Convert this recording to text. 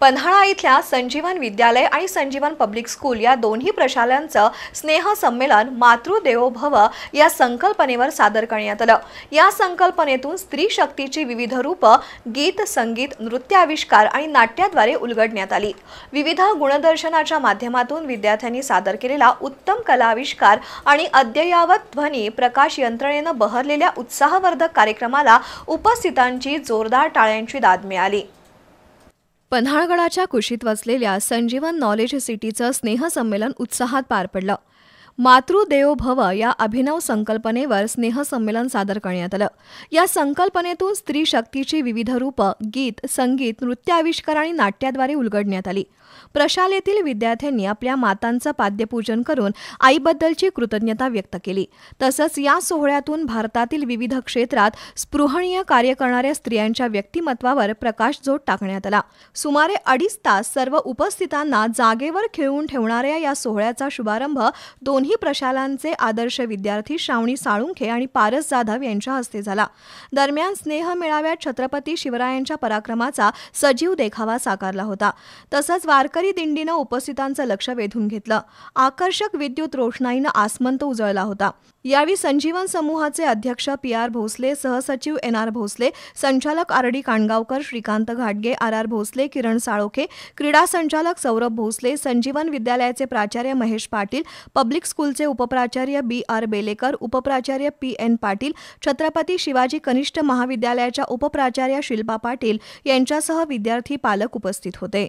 पन्हाळा इथल्या संजीवन विद्यालय आणि संजीवन पब्लिक स्कूल या दोन्ही प्रशालांचं स्नेहसंमेलन मातृदेवो भव या संकल्पनेवर सादर करण्यात आलं या संकल्पनेतून स्त्री शक्तीची विविध रूप गीत संगीत नृत्याविष्कार आणि नाट्याद्वारे उलगडण्यात आली विविध गुणदर्शनाच्या माध्यमातून विद्यार्थ्यांनी सादर केलेला उत्तम कलाविष्कार आणि अद्ययावत ध्वनी प्रकाश यंत्रणेनं बहरलेल्या उत्साहवर्धक कार्यक्रमाला उपस्थितांची जोरदार टाळ्यांची दाद मिळाली पन्हाळगडाच्या कुशीत वसलेल्या संजीवन नॉलेज सिटीचं स्नेहसंमेलन उत्साहात पार पडलं मातृदेव भव या अभिनव संकल्पनेवर स्नेहसंमेलन सादर करण्यात आलं या संकल्पनेतून स्त्री शक्तीची विविध रूपं गीत संगीत नृत्याविष्कार आणि नाट्याद्वारे उलगडण्यात आली प्रशालेतील विद्यार्थ्यांनी आपल्या मातांचं पाद्यपूजन करून आईबद्दलची कृतज्ञता व्यक्त केली तसंच या सोहळ्यातून भारतातील विविध क्षेत्रात स्पृहणीय कार्य करणाऱ्या स्त्रियांच्या व्यक्तिमत्वावर प्रकाशजोत टाकण्यात आला सुमारे अडीच तास सर्व उपस्थितांना जागेवर खिळवून ठेवणाऱ्या या सोहळ्याचा शुभारंभ दोन दोन्ही प्रशालांचे आदर्श विद्यार्थी श्रावणी साळुंखे आणि पारस जाधव यांच्या हस्ते झाला दरम्यान स्नेह मेळाव्यात छत्रपती शिवरायांच्या पराक्रमाचा सजीव देखावा साकारला होता तसंच वारकरी दिंडीनं उपस्थितांचं लक्ष वेधून घेतलं आकर्षक विद्युत रोषणाईनं आसमंत उजळला होता यावेळी संजीवन समूहाचे अध्यक्ष पी आर भोसले सहसचिव एन आर भोसले संचालक आर डी काणगावकर श्रीकांत घाटगे आर आर भोसले किरण साळोखे क्रीडा संचालक सौरभ भोसले संजीवन विद्यालयाचे प्राचार्य महेश पाटील पब्लिक स्कूलचे उपप्राचार्य बी आर बेलेकर उपप्राचार्य पी एन पाटील छत्रपती शिवाजी कनिष्ठ महाविद्यालयाच्या उपप्राचार्य शिल्पा पाटील यांच्यासह विद्यार्थी पालक उपस्थित होते